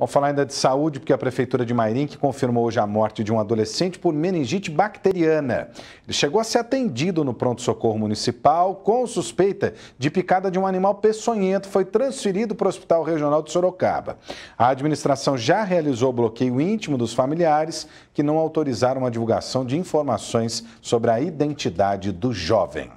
Vamos falar ainda de saúde, porque a Prefeitura de Mairim que confirmou hoje a morte de um adolescente por meningite bacteriana. Ele chegou a ser atendido no pronto-socorro municipal com suspeita de picada de um animal peçonhento. Foi transferido para o Hospital Regional de Sorocaba. A administração já realizou o bloqueio íntimo dos familiares que não autorizaram a divulgação de informações sobre a identidade do jovem.